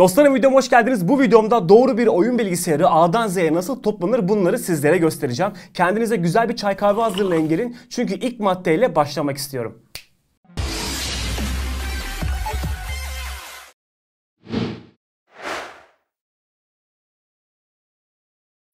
Dostlarım videoma hoş geldiniz. Bu videomda doğru bir oyun bilgisayarı A'dan Z'ye nasıl toplanır bunları sizlere göstereceğim. Kendinize güzel bir çay kahve hazırlayın gelin. Çünkü ilk maddeyle başlamak istiyorum.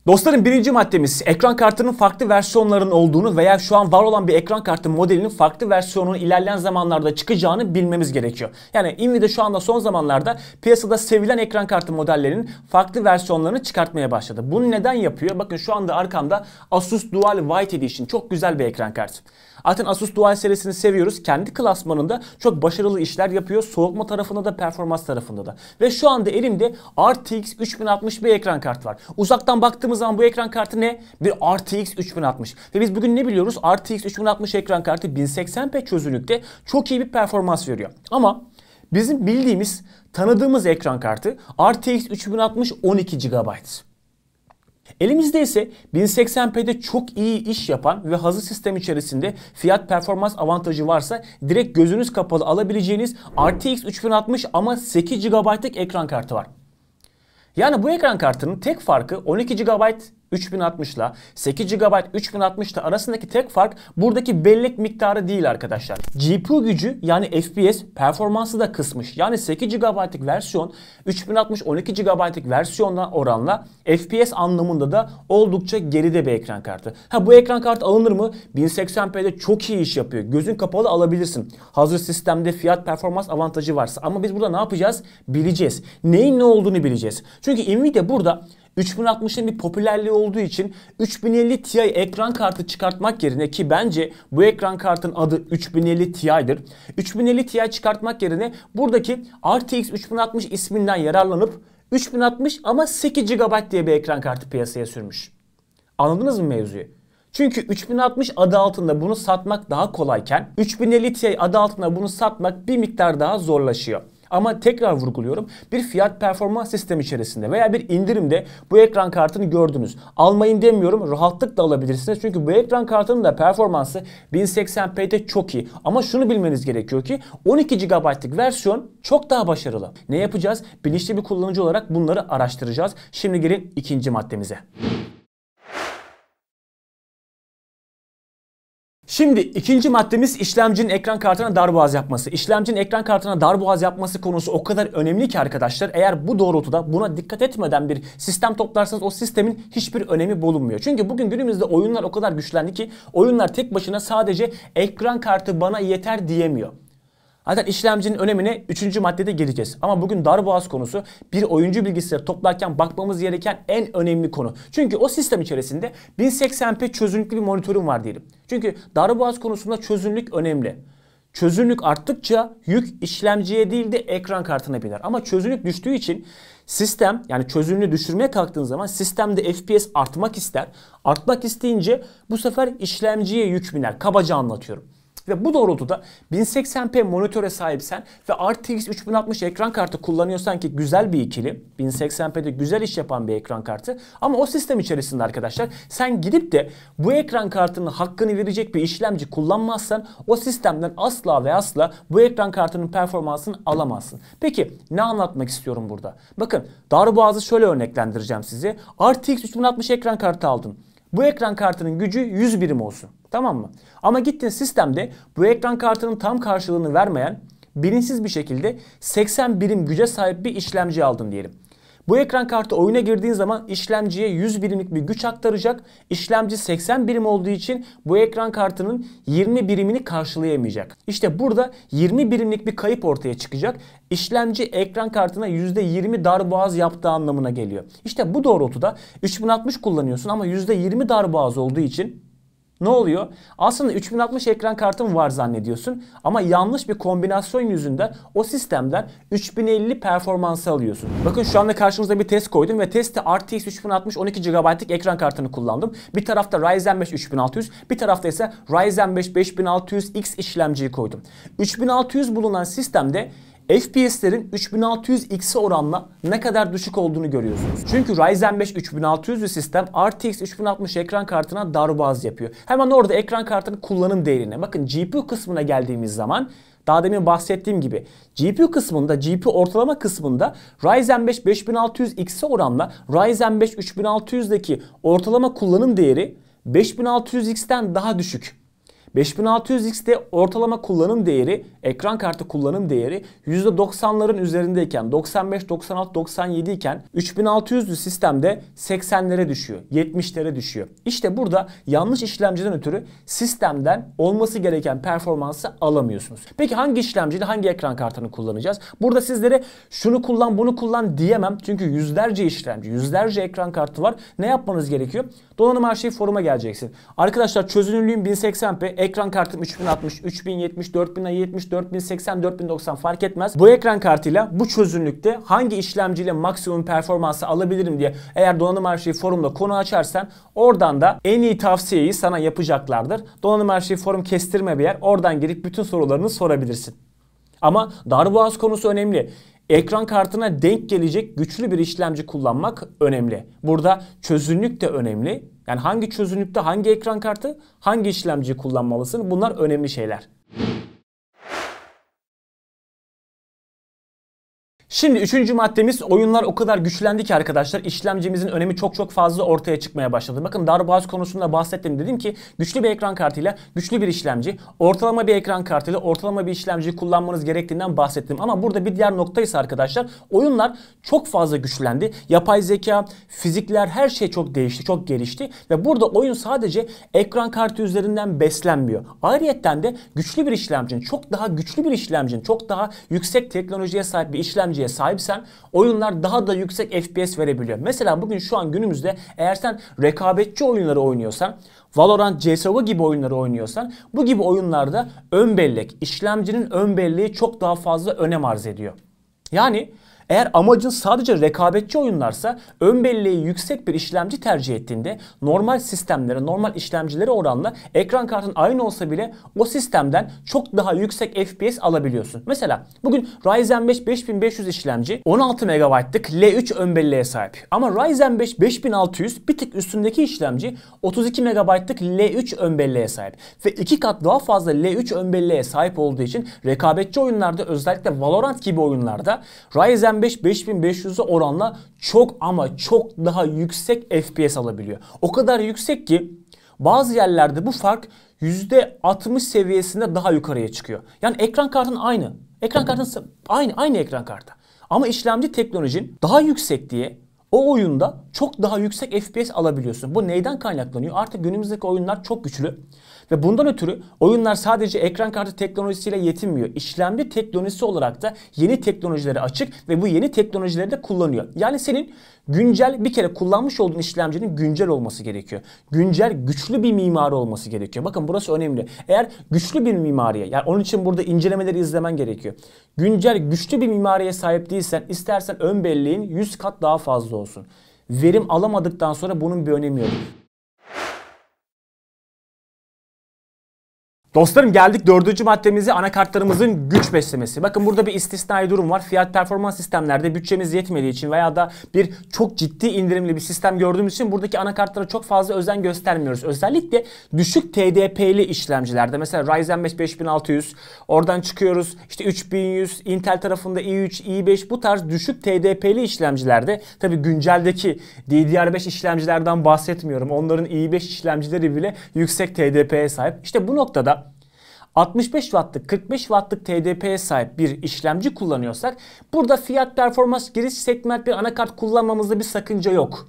Dostlarım birinci maddemiz ekran kartının farklı versiyonlarının olduğunu veya şu an var olan bir ekran kartı modelinin farklı versiyonunun ilerleyen zamanlarda çıkacağını bilmemiz gerekiyor. Yani Nvidia şu anda son zamanlarda piyasada sevilen ekran kartı modellerinin farklı versiyonlarını çıkartmaya başladı. Bunu neden yapıyor? Bakın şu anda arkamda Asus Dual White Edition çok güzel bir ekran kartı. Zaten Asus Dual serisini seviyoruz. Kendi klasmanında çok başarılı işler yapıyor. Soğutma tarafında da performans tarafında da. Ve şu anda elimde RTX 3060 bir ekran kartı var. Uzaktan baktığımız zaman bu ekran kartı ne? Bir RTX 3060. Ve biz bugün ne biliyoruz? RTX 3060 ekran kartı 1080p çözünürlükte çok iyi bir performans veriyor. Ama bizim bildiğimiz, tanıdığımız ekran kartı RTX 3060 12 GB. Elimizde ise 1080p'de çok iyi iş yapan ve hazır sistem içerisinde fiyat performans avantajı varsa direkt gözünüz kapalı alabileceğiniz RTX 3060 ama 8 GB'lık ekran kartı var. Yani bu ekran kartının tek farkı 12 GB 3060 ile 8 GB 3060 ile arasındaki tek fark buradaki bellek miktarı değil arkadaşlar. GPU gücü yani FPS performansı da kısmış. Yani 8 GB'lık versiyon 3060 12 GB'lık versiyonla oranla FPS anlamında da oldukça geride bir ekran kartı. Ha bu ekran kartı alınır mı? 1080p'de çok iyi iş yapıyor. Gözün kapalı alabilirsin. Hazır sistemde fiyat performans avantajı varsa. Ama biz burada ne yapacağız? Bileceğiz. Neyin ne olduğunu bileceğiz. Çünkü Nvidia burada 3060'ın bir popülerliği olduğu için 3050 Ti ekran kartı çıkartmak yerine ki bence bu ekran kartın adı 3050 Ti'dir. 3050 Ti çıkartmak yerine buradaki RTX 3060 isminden yararlanıp 3060 ama 8 GB diye bir ekran kartı piyasaya sürmüş. Anladınız mı mevzuyu? Çünkü 3060 adı altında bunu satmak daha kolayken 3050 Ti adı altında bunu satmak bir miktar daha zorlaşıyor. Ama tekrar vurguluyorum bir fiyat performans sistemi içerisinde veya bir indirimde bu ekran kartını gördünüz. Almayın demiyorum rahatlıkla alabilirsiniz. Çünkü bu ekran kartının da performansı 1080p'de çok iyi. Ama şunu bilmeniz gerekiyor ki 12 GB'lık versiyon çok daha başarılı. Ne yapacağız? Bilinçli bir kullanıcı olarak bunları araştıracağız. Şimdi gelin ikinci maddemize. Şimdi ikinci maddemiz işlemcinin ekran kartına darboğaz yapması. İşlemcinin ekran kartına darboğaz yapması konusu o kadar önemli ki arkadaşlar eğer bu doğrultuda buna dikkat etmeden bir sistem toplarsanız o sistemin hiçbir önemi bulunmuyor. Çünkü bugün günümüzde oyunlar o kadar güçlendi ki oyunlar tek başına sadece ekran kartı bana yeter diyemiyor. Zaten işlemcinin önemine 3. maddede geleceğiz. Ama bugün darboğaz konusu bir oyuncu bilgisayarı toplarken bakmamız gereken en önemli konu. Çünkü o sistem içerisinde 1080p çözünürlüklü bir monitörüm var diyelim. Çünkü darboğaz konusunda çözünürlük önemli. Çözünürlük arttıkça yük işlemciye değil de ekran kartına biner. Ama çözünürlük düştüğü için sistem yani çözünürlüğü düşürmeye kalktığın zaman sistemde FPS artmak ister. Artmak isteyince bu sefer işlemciye yük biner. Kabaca anlatıyorum. Ve bu doğrultuda 1080p monitöre sahipsen ve RTX 3060 ekran kartı kullanıyorsan ki güzel bir ikili. 1080p'de güzel iş yapan bir ekran kartı. Ama o sistem içerisinde arkadaşlar sen gidip de bu ekran kartının hakkını verecek bir işlemci kullanmazsan o sistemden asla ve asla bu ekran kartının performansını alamazsın. Peki ne anlatmak istiyorum burada? Bakın dar boğazı şöyle örneklendireceğim sizi. RTX 3060 ekran kartı aldın. Bu ekran kartının gücü 100 birim olsun. Tamam mı? Ama gittin sistemde bu ekran kartının tam karşılığını vermeyen bilinçsiz bir şekilde 80 birim güce sahip bir işlemci aldın diyelim. Bu ekran kartı oyuna girdiğin zaman işlemciye 100 birimlik bir güç aktaracak. İşlemci 80 birim olduğu için bu ekran kartının 20 birimini karşılayamayacak. İşte burada 20 birimlik bir kayıp ortaya çıkacak. İşlemci ekran kartına %20 darboğaz yaptığı anlamına geliyor. İşte bu doğrultuda 3060 kullanıyorsun ama %20 darboğaz olduğu için ne oluyor? Aslında 3060 ekran kartım var zannediyorsun ama yanlış bir kombinasyon yüzünden o sistemden 3050 performansı alıyorsun. Bakın şu anda karşımıza bir test koydum ve testte RTX 3060 12 GB'lık ekran kartını kullandım. Bir tarafta Ryzen 5 3600, bir tarafta ise Ryzen 5 5600X işlemciyi koydum. 3600 bulunan sistemde FPS'lerin 3600X'e oranla ne kadar düşük olduğunu görüyorsunuz. Çünkü Ryzen 5 3600'lü sistem RTX 3060 ekran kartına darbaz yapıyor. Hemen orada ekran kartının kullanım değerine bakın GPU kısmına geldiğimiz zaman daha demin bahsettiğim gibi GPU kısmında, GPU ortalama kısmında Ryzen 5 5600X'e oranla Ryzen 5 3600'deki ortalama kullanım değeri 5600X'ten daha düşük. 5600X ortalama kullanım değeri, ekran kartı kullanım değeri %90'ların üzerindeyken 95, 96, 97 iken 3600'lü sistemde 80'lere düşüyor, 70'lere düşüyor. İşte burada yanlış işlemciden ötürü sistemden olması gereken performansı alamıyorsunuz. Peki hangi işlemciyle hangi ekran kartını kullanacağız? Burada sizlere şunu kullan, bunu kullan diyemem. Çünkü yüzlerce işlemci, yüzlerce ekran kartı var. Ne yapmanız gerekiyor? Donanım Arşiv foruma geleceksin. Arkadaşlar çözünürlüğüm 1080p, Ekran kartım 3060, 3070, 4070, 4080, 4090 fark etmez. Bu ekran kartıyla bu çözünürlükte hangi işlemciyle maksimum performansı alabilirim diye eğer donanım arşivi forumda konu açarsan oradan da en iyi tavsiyeyi sana yapacaklardır. Donanım arşivi forum kestirme bir yer. Oradan girip bütün sorularını sorabilirsin. Ama darboğaz konusu önemli ekran kartına denk gelecek güçlü bir işlemci kullanmak önemli. Burada çözünürlük de önemli. Yani hangi çözünürlükte hangi ekran kartı, hangi işlemci kullanmalısın bunlar önemli şeyler. Şimdi üçüncü maddemiz oyunlar o kadar güçlendi ki arkadaşlar işlemcimizin önemi çok çok fazla ortaya çıkmaya başladı. Bakın darboğaz konusunda bahsettim dedim ki güçlü bir ekran kartıyla güçlü bir işlemci, ortalama bir ekran kartıyla ortalama bir işlemci kullanmanız gerektiğinden bahsettim. Ama burada bir diğer nokta ise arkadaşlar oyunlar çok fazla güçlendi. Yapay zeka, fizikler her şey çok değişti, çok gelişti ve burada oyun sadece ekran kartı üzerinden beslenmiyor. Ayrıyetten de güçlü bir işlemcinin, çok daha güçlü bir işlemcinin, çok daha yüksek teknolojiye sahip bir işlemci teknolojiye sahipsen oyunlar daha da yüksek FPS verebiliyor. Mesela bugün şu an günümüzde eğer sen rekabetçi oyunları oynuyorsan Valorant, CSGO gibi oyunları oynuyorsan bu gibi oyunlarda ön bellek, işlemcinin ön belleği çok daha fazla önem arz ediyor. Yani eğer amacın sadece rekabetçi oyunlarsa ön belleği yüksek bir işlemci tercih ettiğinde normal sistemlere, normal işlemcilere oranla ekran kartın aynı olsa bile o sistemden çok daha yüksek FPS alabiliyorsun. Mesela bugün Ryzen 5 5500 işlemci 16 MB'lık L3 ön belleğe sahip. Ama Ryzen 5 5600 bir tık üstündeki işlemci 32 MB'lık L3 ön belleğe sahip. Ve iki kat daha fazla L3 ön belleğe sahip olduğu için rekabetçi oyunlarda özellikle Valorant gibi oyunlarda Ryzen 85-5500'e oranla çok ama çok daha yüksek FPS alabiliyor. O kadar yüksek ki bazı yerlerde bu fark %60 seviyesinde daha yukarıya çıkıyor. Yani ekran kartın aynı. Ekran kartın aynı aynı ekran kartı. Ama işlemci teknolojin daha yüksek diye o oyunda çok daha yüksek FPS alabiliyorsun. Bu neyden kaynaklanıyor? Artık günümüzdeki oyunlar çok güçlü. Ve bundan ötürü oyunlar sadece ekran kartı teknolojisiyle yetinmiyor. İşlemci teknolojisi olarak da yeni teknolojilere açık ve bu yeni teknolojileri de kullanıyor. Yani senin güncel bir kere kullanmış olduğun işlemcinin güncel olması gerekiyor. Güncel güçlü bir mimari olması gerekiyor. Bakın burası önemli. Eğer güçlü bir mimariye yani onun için burada incelemeleri izlemen gerekiyor. Güncel güçlü bir mimariye sahip değilsen istersen ön belleğin 100 kat daha fazla olsun. Verim alamadıktan sonra bunun bir önemi yok. Dostlarım geldik dördüncü maddemize anakartlarımızın güç beslemesi. Bakın burada bir istisnai durum var. Fiyat performans sistemlerde bütçemiz yetmediği için veya da bir çok ciddi indirimli bir sistem gördüğümüz için buradaki anakartlara çok fazla özen göstermiyoruz. Özellikle düşük TDP'li işlemcilerde mesela Ryzen 5 5600 oradan çıkıyoruz işte 3100 Intel tarafında i3 i5 bu tarz düşük TDP'li işlemcilerde tabi günceldeki DDR5 işlemcilerden bahsetmiyorum. Onların i5 işlemcileri bile yüksek TDP'ye sahip. İşte bu noktada 65 wattlık 45 wattlık TDP'ye sahip bir işlemci kullanıyorsak burada fiyat performans giriş segment bir anakart kullanmamızda bir sakınca yok.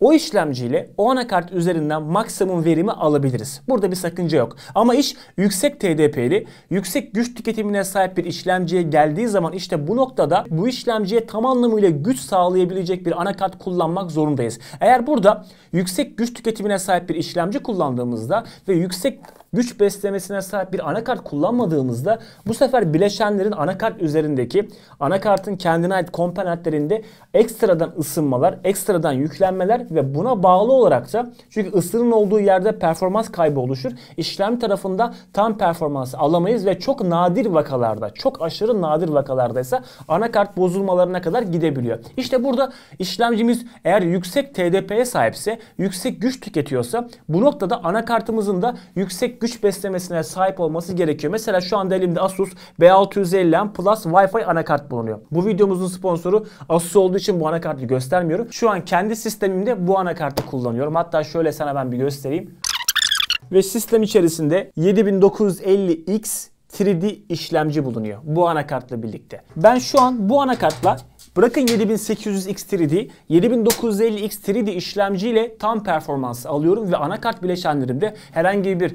O işlemciyle o anakart üzerinden maksimum verimi alabiliriz. Burada bir sakınca yok. Ama iş yüksek TDP'li, yüksek güç tüketimine sahip bir işlemciye geldiği zaman işte bu noktada bu işlemciye tam anlamıyla güç sağlayabilecek bir anakart kullanmak zorundayız. Eğer burada yüksek güç tüketimine sahip bir işlemci kullandığımızda ve yüksek güç beslemesine sahip bir anakart kullanmadığımızda bu sefer bileşenlerin anakart üzerindeki anakartın kendine ait komponentlerinde ekstradan ısınmalar, ekstradan yüklenmeler ve buna bağlı olarak da çünkü ısının olduğu yerde performans kaybı oluşur. İşlem tarafında tam performansı alamayız ve çok nadir vakalarda, çok aşırı nadir vakalarda ise anakart bozulmalarına kadar gidebiliyor. İşte burada işlemcimiz eğer yüksek TDP'ye sahipse, yüksek güç tüketiyorsa bu noktada anakartımızın da yüksek güç beslemesine sahip olması gerekiyor. Mesela şu anda elimde Asus B650M Plus Wi-Fi anakart bulunuyor. Bu videomuzun sponsoru Asus olduğu için bu anakartı göstermiyorum. Şu an kendi sistemimde bu anakartı kullanıyorum. Hatta şöyle sana ben bir göstereyim. Ve sistem içerisinde 7950X 3D işlemci bulunuyor bu anakartla birlikte. Ben şu an bu anakartla Bırakın 7800 X3D, 7950 X3D işlemciyle tam performans alıyorum ve anakart bileşenlerimde herhangi bir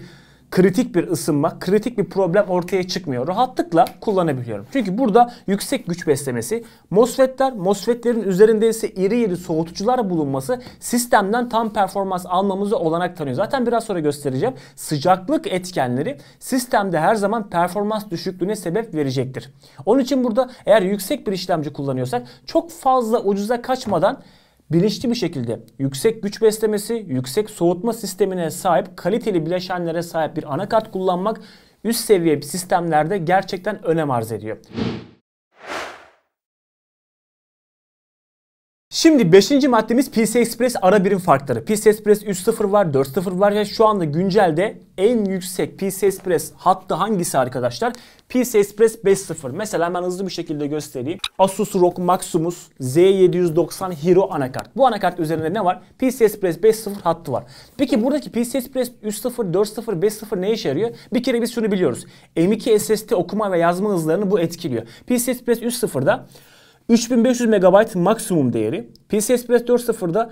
kritik bir ısınma, kritik bir problem ortaya çıkmıyor. Rahatlıkla kullanabiliyorum. Çünkü burada yüksek güç beslemesi, MOSFET'ler, MOSFET'lerin üzerinde ise iri iri soğutucular bulunması sistemden tam performans almamızı olanak tanıyor. Zaten biraz sonra göstereceğim. Sıcaklık etkenleri sistemde her zaman performans düşüklüğüne sebep verecektir. Onun için burada eğer yüksek bir işlemci kullanıyorsak çok fazla ucuza kaçmadan bilinçli bir şekilde yüksek güç beslemesi, yüksek soğutma sistemine sahip kaliteli bileşenlere sahip bir anakart kullanmak üst seviye sistemlerde gerçekten önem arz ediyor. Şimdi 5. maddemiz PCI Express ara birim farkları. PCI Express 3.0 var, 4.0 var. ya şu anda güncelde en yüksek PCI Express hattı hangisi arkadaşlar? PCI Express 5.0. Mesela ben hızlı bir şekilde göstereyim. Asus ROG Maximus Z790 Hero anakart. Bu anakart üzerinde ne var? PCI Express 5.0 hattı var. Peki buradaki PCI Express 3.0, 4.0, 5.0 ne işe yarıyor? Bir kere biz şunu biliyoruz. M.2 SSD okuma ve yazma hızlarını bu etkiliyor. PCI Express 3.0'da 3500 MB maksimum değeri. PCI Express 4.0'da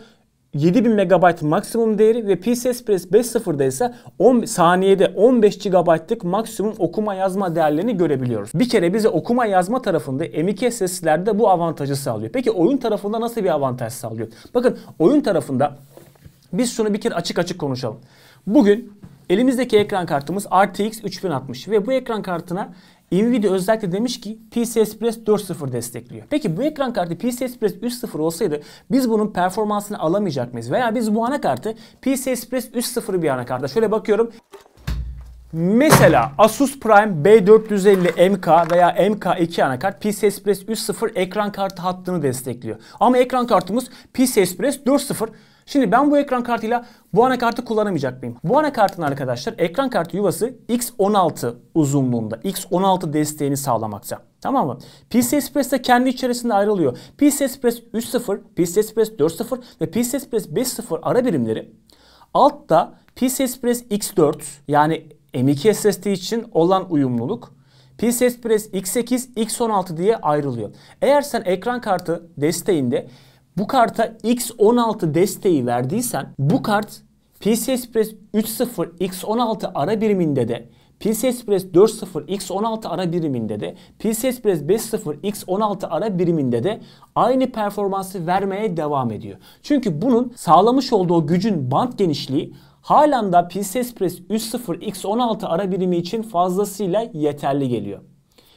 7000 MB maksimum değeri ve PCI Express 5.0'da ise 10 saniyede 15 GB'lık maksimum okuma yazma değerlerini görebiliyoruz. Bir kere bize okuma yazma tarafında M.2 SSD'lerde bu avantajı sağlıyor. Peki oyun tarafında nasıl bir avantaj sağlıyor? Bakın oyun tarafında biz şunu bir kere açık açık konuşalım. Bugün elimizdeki ekran kartımız RTX 3060 ve bu ekran kartına Nvidia özellikle demiş ki PC Express 4.0 destekliyor. Peki bu ekran kartı PC Express 3.0 olsaydı biz bunun performansını alamayacak mıyız? Veya biz bu anakartı PC Express 3.0 bir anakarta şöyle bakıyorum Mesela Asus Prime B450 MK veya MK2 anakart PC Express 3.0 ekran kartı hattını destekliyor. Ama ekran kartımız PC Express 4.0 Şimdi ben bu ekran kartıyla bu anakartı kullanamayacak mıyım? Bu anakartın arkadaşlar ekran kartı yuvası X16 uzunluğunda. X16 desteğini sağlamakta. Tamam mı? PC Express de kendi içerisinde ayrılıyor. PC Express 3.0, PC Express 4.0 ve PC Express 5.0 ara birimleri altta PC Express X4 yani M2 SSD için olan uyumluluk PCS Express X8, X16 diye ayrılıyor. Eğer sen ekran kartı desteğinde bu karta X16 desteği verdiysen bu kart PC Express 3.0 X16 ara biriminde de PC Express 4.0 X16 ara biriminde de PC Express 5.0 X16 ara biriminde de aynı performansı vermeye devam ediyor. Çünkü bunun sağlamış olduğu gücün band genişliği halen da PC Express 3.0 X16 ara birimi için fazlasıyla yeterli geliyor.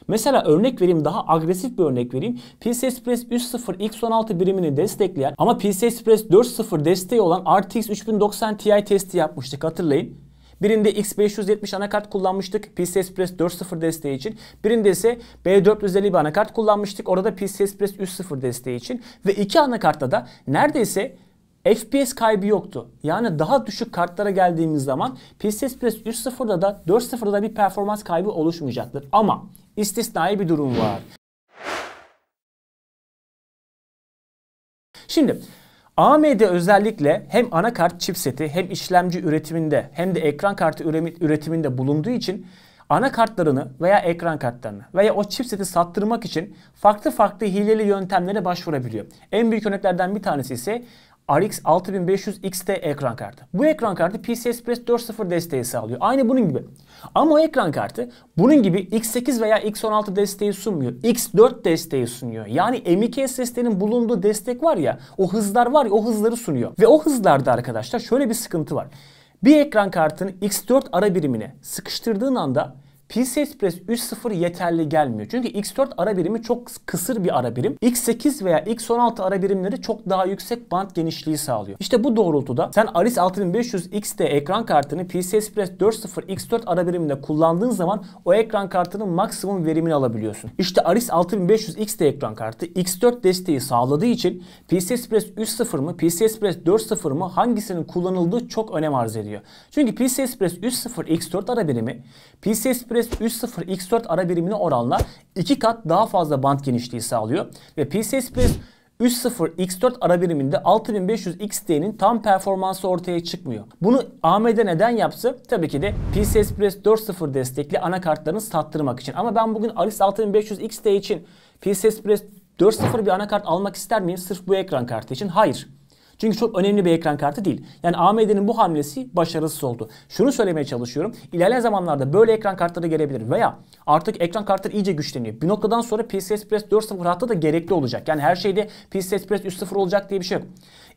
Mesela örnek vereyim daha agresif bir örnek vereyim. PC Express 3.0 X16 birimini destekleyen ama PC Express 4.0 desteği olan RTX 3090 Ti testi yapmıştık hatırlayın. Birinde X570 anakart kullanmıştık PC Express 4.0 desteği için. Birinde ise B450 bir anakart kullanmıştık. Orada PC Express 3.0 desteği için. Ve iki anakartta da neredeyse FPS kaybı yoktu. Yani daha düşük kartlara geldiğimiz zaman PC Express 3.0'da da 4.0'da da bir performans kaybı oluşmayacaktır. Ama istisnai bir durum var. Şimdi AMD özellikle hem anakart chipseti hem işlemci üretiminde hem de ekran kartı üretiminde bulunduğu için anakartlarını veya ekran kartlarını veya o chipseti sattırmak için farklı farklı hileli yöntemlere başvurabiliyor. En büyük örneklerden bir tanesi ise RX 6500 XT ekran kartı. Bu ekran kartı PCI Express 4.0 desteği sağlıyor. Aynı bunun gibi. Ama o ekran kartı bunun gibi X8 veya X16 desteği sunmuyor. X4 desteği sunuyor. Yani M.2 SSD'nin bulunduğu destek var ya, o hızlar var ya o hızları sunuyor. Ve o hızlarda arkadaşlar şöyle bir sıkıntı var. Bir ekran kartının X4 ara birimine sıkıştırdığın anda PCI Express 3.0 yeterli gelmiyor. Çünkü X4 ara birimi çok kısır bir ara birim. X8 veya X16 ara birimleri çok daha yüksek band genişliği sağlıyor. İşte bu doğrultuda sen Aris 6500X'te ekran kartını PCI Express 4.0 X4 ara biriminde kullandığın zaman o ekran kartının maksimum verimini alabiliyorsun. İşte Aris 6500X'te ekran kartı X4 desteği sağladığı için PCI Express 3.0 mı PCI Express 4.0 mı hangisinin kullanıldığı çok önem arz ediyor. Çünkü PCI Express 3.0 X4 ara birimi PCI Express PCIe 3.0 X4 ara birimine oranla 2 kat daha fazla band genişliği sağlıyor ve PCI Express 3.0 X4 ara biriminde 6500 XT'nin tam performansı ortaya çıkmıyor. Bunu AMD neden yaptı? Tabii ki de PCI Express 4.0 destekli anakartlarını sattırmak için. Ama ben bugün Alice 6500 XT için PCI Express 4.0 bir anakart almak ister miyim sırf bu ekran kartı için? Hayır. Çünkü çok önemli bir ekran kartı değil. Yani AMD'nin bu hamlesi başarısız oldu. Şunu söylemeye çalışıyorum. İlerleyen zamanlarda böyle ekran kartları gelebilir veya artık ekran kartları iyice güçleniyor. Bir noktadan sonra PCI Express 4.0 hatta da gerekli olacak. Yani her şeyde PCI Express 3.0 olacak diye bir şey yok.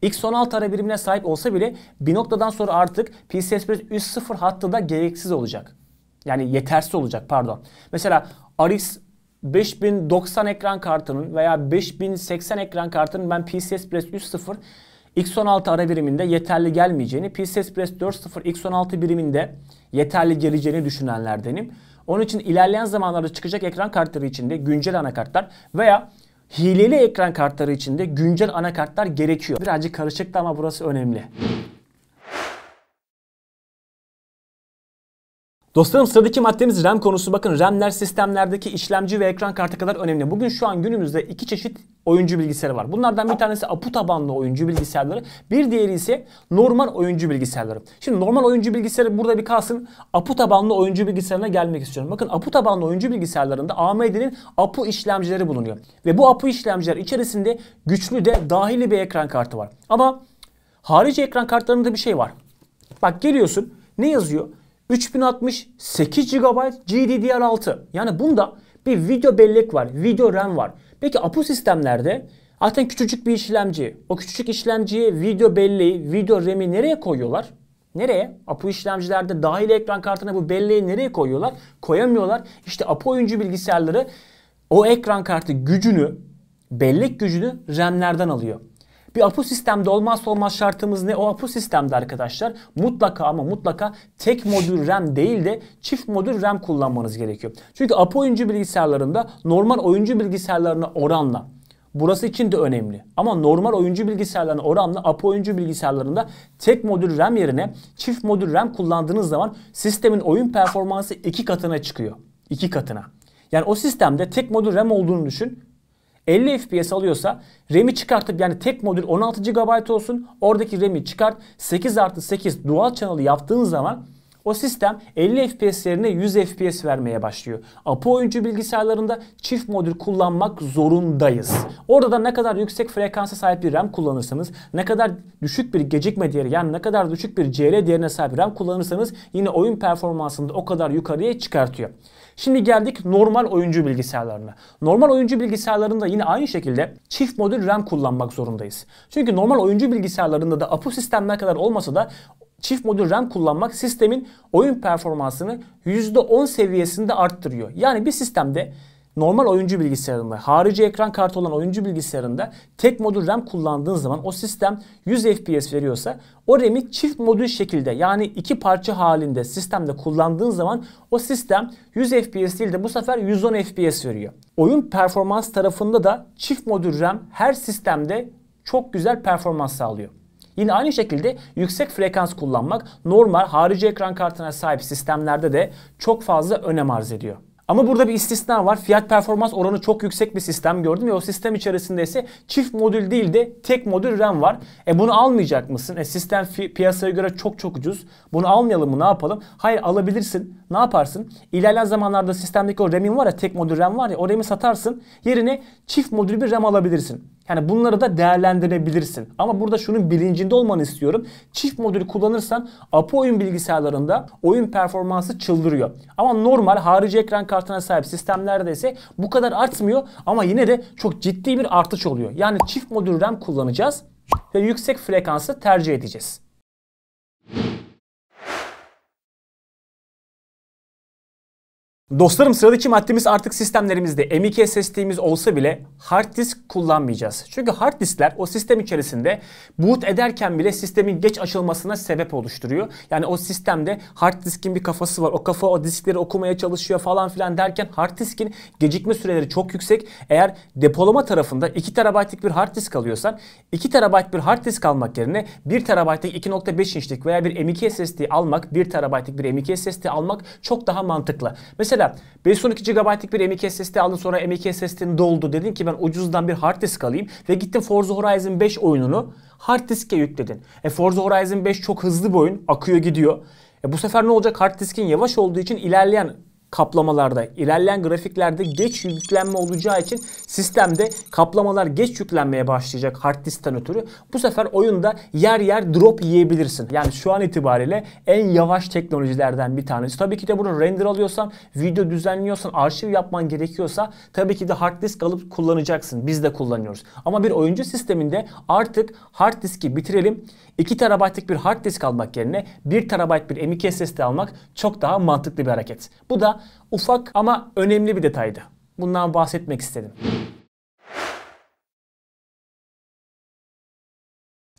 X16 ara birimine sahip olsa bile bir noktadan sonra artık PCI Express 3.0 hattı da gereksiz olacak. Yani yetersiz olacak pardon. Mesela RX 5090 ekran kartının veya 5080 ekran kartının ben PCI Express 3.0 X16 ara biriminde yeterli gelmeyeceğini, PC Express 4.0 X16 biriminde yeterli geleceğini düşünenlerdenim. Onun için ilerleyen zamanlarda çıkacak ekran kartları içinde güncel anakartlar veya hileli ekran kartları içinde güncel anakartlar gerekiyor. Birazcık karışıktı ama burası önemli. Dostlarım sıradaki maddemiz RAM konusu. Bakın RAM'ler sistemlerdeki işlemci ve ekran kartı kadar önemli. Bugün şu an günümüzde iki çeşit oyuncu bilgisayarı var. Bunlardan bir tanesi APU tabanlı oyuncu bilgisayarları. Bir diğeri ise normal oyuncu bilgisayarları. Şimdi normal oyuncu bilgisayarı burada bir kalsın. APU tabanlı oyuncu bilgisayarına gelmek istiyorum. Bakın APU tabanlı oyuncu bilgisayarlarında AMD'nin APU işlemcileri bulunuyor. Ve bu APU işlemciler içerisinde güçlü de dahili bir ekran kartı var. Ama harici ekran kartlarında bir şey var. Bak geliyorsun ne yazıyor? 3060 8 GB GDDR6. Yani bunda bir video bellek var, video RAM var. Peki APU sistemlerde zaten küçücük bir işlemci. O küçücük işlemciye video belleği, video RAM'i nereye koyuyorlar? Nereye? APU işlemcilerde dahil ekran kartına bu belleği nereye koyuyorlar? Koyamıyorlar. İşte APU oyuncu bilgisayarları o ekran kartı gücünü, bellek gücünü RAM'lerden alıyor. Bir APU sistemde olmazsa olmaz şartımız ne? O APU sistemde arkadaşlar mutlaka ama mutlaka tek modül RAM değil de çift modül RAM kullanmanız gerekiyor. Çünkü APU oyuncu bilgisayarlarında normal oyuncu bilgisayarlarına oranla Burası için de önemli. Ama normal oyuncu bilgisayarlarına oranla APO oyuncu bilgisayarlarında tek modül RAM yerine çift modül RAM kullandığınız zaman sistemin oyun performansı iki katına çıkıyor. İki katına. Yani o sistemde tek modül RAM olduğunu düşün. 50 FPS alıyorsa RAM'i çıkartıp yani tek modül 16 GB olsun. Oradaki RAM'i çıkart 8 artı 8 dual channel'ı yaptığın zaman o sistem 50 FPS yerine 100 FPS vermeye başlıyor. APO oyuncu bilgisayarlarında çift modül kullanmak zorundayız. Orada da ne kadar yüksek frekansa sahip bir RAM kullanırsanız, ne kadar düşük bir gecikme değeri yani ne kadar düşük bir CL değerine sahip RAM kullanırsanız yine oyun performansını da o kadar yukarıya çıkartıyor. Şimdi geldik normal oyuncu bilgisayarlarına. Normal oyuncu bilgisayarlarında yine aynı şekilde çift modül RAM kullanmak zorundayız. Çünkü normal oyuncu bilgisayarlarında da APU sistemler kadar olmasa da çift modül RAM kullanmak sistemin oyun performansını %10 seviyesinde arttırıyor. Yani bir sistemde normal oyuncu bilgisayarında, harici ekran kartı olan oyuncu bilgisayarında tek modül RAM kullandığın zaman o sistem 100 FPS veriyorsa o RAM'i çift modül şekilde yani iki parça halinde sistemde kullandığın zaman o sistem 100 FPS değil de bu sefer 110 FPS veriyor. Oyun performans tarafında da çift modül RAM her sistemde çok güzel performans sağlıyor. Yine aynı şekilde yüksek frekans kullanmak normal harici ekran kartına sahip sistemlerde de çok fazla önem arz ediyor. Ama burada bir istisna var. Fiyat performans oranı çok yüksek bir sistem gördüm ve o sistem içerisinde ise çift modül değil de tek modül RAM var. E bunu almayacak mısın? E sistem piyasaya göre çok çok ucuz. Bunu almayalım mı ne yapalım? Hayır alabilirsin. Ne yaparsın? İlerleyen zamanlarda sistemdeki o RAM'in var ya tek modül RAM var ya o RAM'i satarsın. Yerine çift modül bir RAM alabilirsin. Yani bunları da değerlendirebilirsin. Ama burada şunun bilincinde olmanı istiyorum. Çift modül kullanırsan APO oyun bilgisayarlarında oyun performansı çıldırıyor. Ama normal harici ekran kartına sahip sistemlerde ise bu kadar artmıyor ama yine de çok ciddi bir artış oluyor. Yani çift modül RAM kullanacağız ve yüksek frekansı tercih edeceğiz. Dostlarım sıradaki maddemiz artık sistemlerimizde M.2 SSD'miz olsa bile hard disk kullanmayacağız. Çünkü hard diskler o sistem içerisinde boot ederken bile sistemin geç açılmasına sebep oluşturuyor. Yani o sistemde hard diskin bir kafası var. O kafa o diskleri okumaya çalışıyor falan filan derken hard diskin gecikme süreleri çok yüksek. Eğer depolama tarafında 2 TB'lik bir hard disk alıyorsan 2 TB bir hard disk almak yerine 1 TB'lik 2.5 inçlik veya bir M.2 SSD almak, 1 TB'lik bir M.2 SSD almak çok daha mantıklı. Mesela Mesela 512 GB'lik bir M.2 SSD aldın sonra M.2 SSD'nin doldu. Dedin ki ben ucuzdan bir hard disk alayım ve gittin Forza Horizon 5 oyununu hard diske yükledin. E Forza Horizon 5 çok hızlı bir oyun. Akıyor gidiyor. E bu sefer ne olacak? Hard diskin yavaş olduğu için ilerleyen kaplamalarda. İlerleyen grafiklerde geç yüklenme olacağı için sistemde kaplamalar geç yüklenmeye başlayacak hard diskten ötürü. Bu sefer oyunda yer yer drop yiyebilirsin. Yani şu an itibariyle en yavaş teknolojilerden bir tanesi. Tabii ki de bunu render alıyorsan, video düzenliyorsan, arşiv yapman gerekiyorsa tabii ki de hard disk alıp kullanacaksın. Biz de kullanıyoruz. Ama bir oyuncu sisteminde artık hard diski bitirelim. 2 terabaytlık bir hard disk almak yerine 1 terabayt bir M.2 SSD almak çok daha mantıklı bir hareket. Bu da ufak ama önemli bir detaydı. Bundan bahsetmek istedim.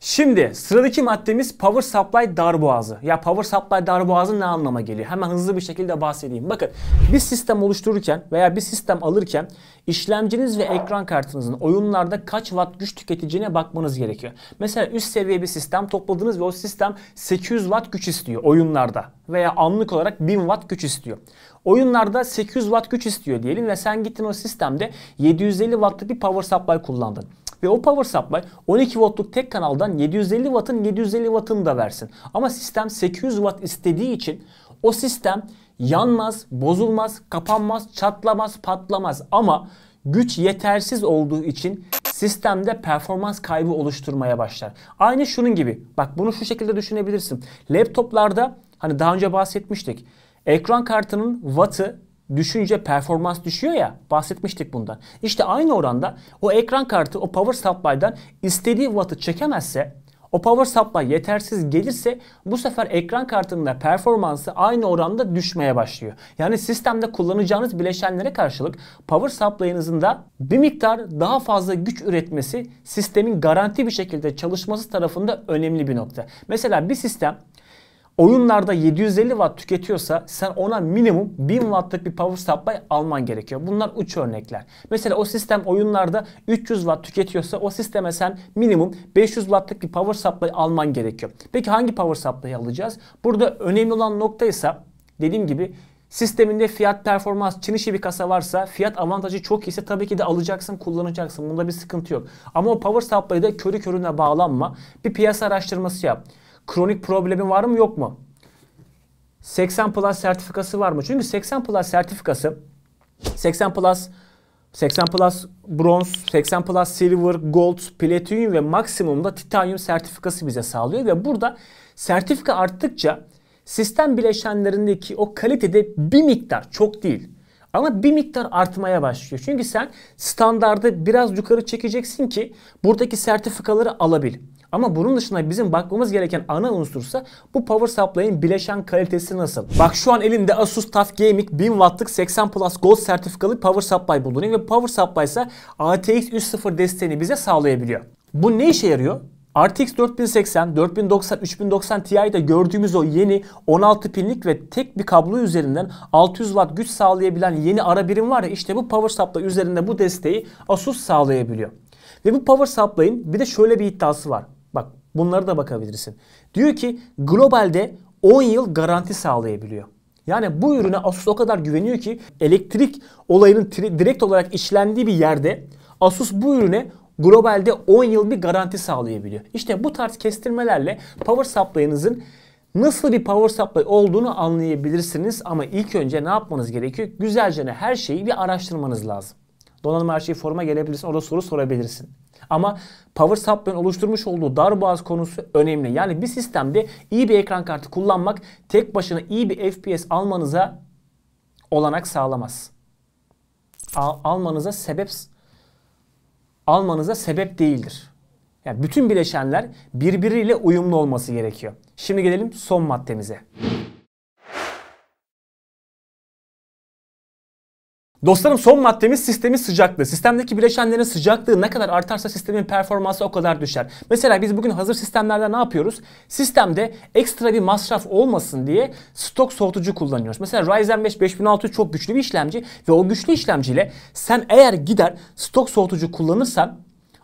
Şimdi sıradaki maddemiz power supply darboğazı. Ya power supply darboğazı ne anlama geliyor? Hemen hızlı bir şekilde bahsedeyim. Bakın bir sistem oluştururken veya bir sistem alırken işlemciniz ve ekran kartınızın oyunlarda kaç watt güç tüketeceğine bakmanız gerekiyor. Mesela üst seviye bir sistem topladınız ve o sistem 800 watt güç istiyor oyunlarda veya anlık olarak 1000 watt güç istiyor. Oyunlarda 800 watt güç istiyor diyelim ve sen gittin o sistemde 750 wattlık bir power supply kullandın. Ve o power supply 12 voltluk tek kanaldan 750 wattın 750 wattını da versin. Ama sistem 800 watt istediği için o sistem yanmaz, bozulmaz, kapanmaz, çatlamaz, patlamaz ama güç yetersiz olduğu için sistemde performans kaybı oluşturmaya başlar. Aynı şunun gibi. Bak bunu şu şekilde düşünebilirsin. Laptoplarda hani daha önce bahsetmiştik. Ekran kartının wattı düşünce performans düşüyor ya bahsetmiştik bundan. İşte aynı oranda o ekran kartı o power supply'dan istediği wattı çekemezse o power supply yetersiz gelirse bu sefer ekran kartının da performansı aynı oranda düşmeye başlıyor. Yani sistemde kullanacağınız bileşenlere karşılık power supply'ınızın da bir miktar daha fazla güç üretmesi sistemin garanti bir şekilde çalışması tarafında önemli bir nokta. Mesela bir sistem oyunlarda 750 watt tüketiyorsa sen ona minimum 1000 wattlık bir power supply alman gerekiyor. Bunlar uç örnekler. Mesela o sistem oyunlarda 300 watt tüketiyorsa o sisteme sen minimum 500 wattlık bir power supply alman gerekiyor. Peki hangi power supply alacağız? Burada önemli olan nokta ise dediğim gibi Sisteminde fiyat performans Çin işi bir kasa varsa fiyat avantajı çok iyiyse tabii ki de alacaksın kullanacaksın. Bunda bir sıkıntı yok. Ama o power supply'da körü körüne bağlanma. Bir piyasa araştırması yap. Kronik problemin var mı yok mu? 80 Plus sertifikası var mı? Çünkü 80 Plus sertifikası 80 Plus 80 Plus Bronze, 80 Plus Silver, Gold, Platinum ve maksimumda Titanium sertifikası bize sağlıyor ve burada sertifika arttıkça sistem bileşenlerindeki o kalitede bir miktar çok değil ama bir miktar artmaya başlıyor. Çünkü sen standardı biraz yukarı çekeceksin ki buradaki sertifikaları alabil. Ama bunun dışında bizim bakmamız gereken ana unsursa bu power supply'ın bileşen kalitesi nasıl? Bak şu an elimde Asus TUF Gaming 1000 wattlık 80 Plus Gold sertifikalı power supply bulunuyor ve power supply ise ATX 3.0 desteğini bize sağlayabiliyor. Bu ne işe yarıyor? RTX 4080, 4090, 3090 Ti'de gördüğümüz o yeni 16 pinlik ve tek bir kablo üzerinden 600 watt güç sağlayabilen yeni ara birim var ya işte bu power supply üzerinde bu desteği Asus sağlayabiliyor. Ve bu power supply'ın bir de şöyle bir iddiası var. Bak bunları da bakabilirsin. Diyor ki globalde 10 yıl garanti sağlayabiliyor. Yani bu ürüne Asus o kadar güveniyor ki elektrik olayının direkt olarak işlendiği bir yerde Asus bu ürüne globalde 10 yıl bir garanti sağlayabiliyor. İşte bu tarz kestirmelerle power supply'ınızın nasıl bir power supply olduğunu anlayabilirsiniz ama ilk önce ne yapmanız gerekiyor? Güzelce her şeyi bir araştırmanız lazım. Donanım her şeyi forma gelebilirsin, orada soru sorabilirsin. Ama Power Supply'ın oluşturmuş olduğu dar boğaz konusu önemli. Yani bir sistemde iyi bir ekran kartı kullanmak tek başına iyi bir FPS almanıza olanak sağlamaz. Al almanıza sebep almanıza sebep değildir. Yani bütün bileşenler birbiriyle uyumlu olması gerekiyor. Şimdi gelelim son maddemize. Dostlarım son maddemiz sistemin sıcaklığı. Sistemdeki bileşenlerin sıcaklığı ne kadar artarsa sistemin performansı o kadar düşer. Mesela biz bugün hazır sistemlerde ne yapıyoruz? Sistemde ekstra bir masraf olmasın diye stok soğutucu kullanıyoruz. Mesela Ryzen 5 5600 çok güçlü bir işlemci ve o güçlü işlemciyle sen eğer gider stok soğutucu kullanırsan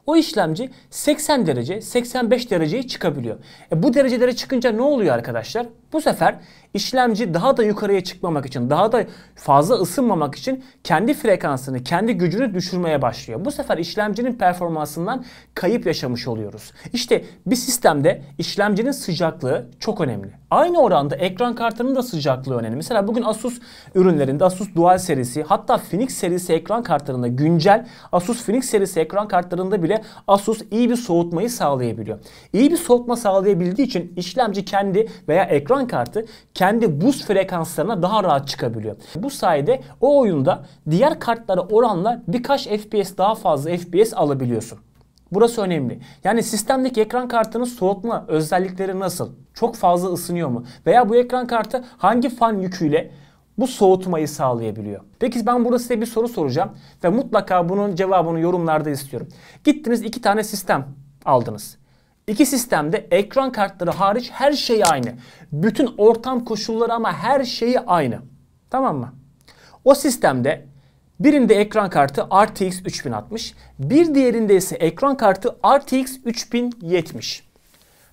o işlemci 80 derece, 85 dereceyi çıkabiliyor. E bu derecelere çıkınca ne oluyor arkadaşlar? Bu sefer işlemci daha da yukarıya çıkmamak için, daha da fazla ısınmamak için kendi frekansını, kendi gücünü düşürmeye başlıyor. Bu sefer işlemcinin performansından kayıp yaşamış oluyoruz. İşte bir sistemde işlemcinin sıcaklığı çok önemli. Aynı oranda ekran kartının da sıcaklığı önemli. Mesela bugün Asus ürünlerinde Asus Dual serisi hatta Phoenix serisi ekran kartlarında güncel Asus Phoenix serisi ekran kartlarında bile Asus iyi bir soğutmayı sağlayabiliyor. İyi bir soğutma sağlayabildiği için işlemci kendi veya ekran ekran kartı kendi buz frekanslarına daha rahat çıkabiliyor. Bu sayede o oyunda diğer kartlara oranla birkaç FPS daha fazla FPS alabiliyorsun. Burası önemli. Yani sistemdeki ekran kartının soğutma özellikleri nasıl? Çok fazla ısınıyor mu? Veya bu ekran kartı hangi fan yüküyle bu soğutmayı sağlayabiliyor. Peki ben burada size bir soru soracağım ve mutlaka bunun cevabını yorumlarda istiyorum. Gittiniz iki tane sistem aldınız. İki sistemde ekran kartları hariç her şey aynı. Bütün ortam koşulları ama her şeyi aynı. Tamam mı? O sistemde birinde ekran kartı RTX 3060, bir diğerinde ise ekran kartı RTX 3070.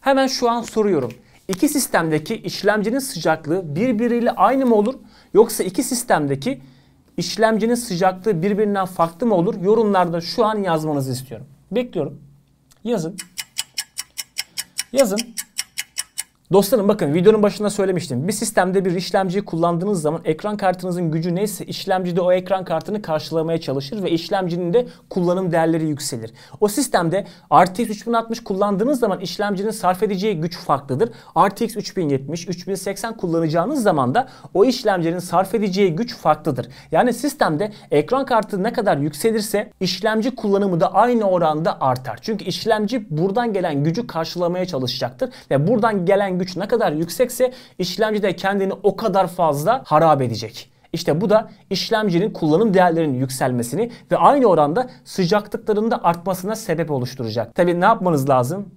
Hemen şu an soruyorum. İki sistemdeki işlemcinin sıcaklığı birbiriyle aynı mı olur? Yoksa iki sistemdeki işlemcinin sıcaklığı birbirinden farklı mı olur? Yorumlarda şu an yazmanızı istiyorum. Bekliyorum. Yazın. Yazın. Dostlarım bakın videonun başında söylemiştim. Bir sistemde bir işlemciyi kullandığınız zaman ekran kartınızın gücü neyse işlemci de o ekran kartını karşılamaya çalışır ve işlemcinin de kullanım değerleri yükselir. O sistemde RTX 3060 kullandığınız zaman işlemcinin sarf edeceği güç farklıdır. RTX 3070, 3080 kullanacağınız zaman da o işlemcinin sarf edeceği güç farklıdır. Yani sistemde ekran kartı ne kadar yükselirse işlemci kullanımı da aynı oranda artar. Çünkü işlemci buradan gelen gücü karşılamaya çalışacaktır ve buradan gelen güç ne kadar yüksekse işlemci de kendini o kadar fazla harap edecek. İşte bu da işlemcinin kullanım değerlerinin yükselmesini ve aynı oranda sıcaklıkların da artmasına sebep oluşturacak. Tabi ne yapmanız lazım?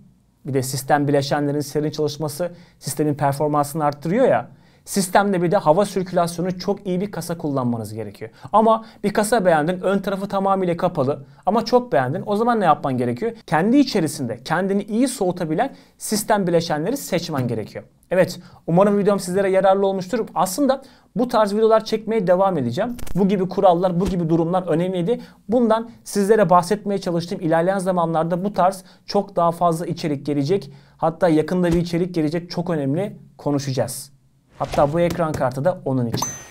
Bir de sistem bileşenlerin serin çalışması sistemin performansını arttırıyor ya. Sistemde bir de hava sirkülasyonu çok iyi bir kasa kullanmanız gerekiyor. Ama bir kasa beğendin, ön tarafı tamamıyla kapalı ama çok beğendin. O zaman ne yapman gerekiyor? Kendi içerisinde kendini iyi soğutabilen sistem bileşenleri seçmen gerekiyor. Evet, umarım videom sizlere yararlı olmuştur. Aslında bu tarz videolar çekmeye devam edeceğim. Bu gibi kurallar, bu gibi durumlar önemliydi. Bundan sizlere bahsetmeye çalıştım. İlerleyen zamanlarda bu tarz çok daha fazla içerik gelecek. Hatta yakında bir içerik gelecek. Çok önemli konuşacağız. Hatta bu ekran kartı da onun için.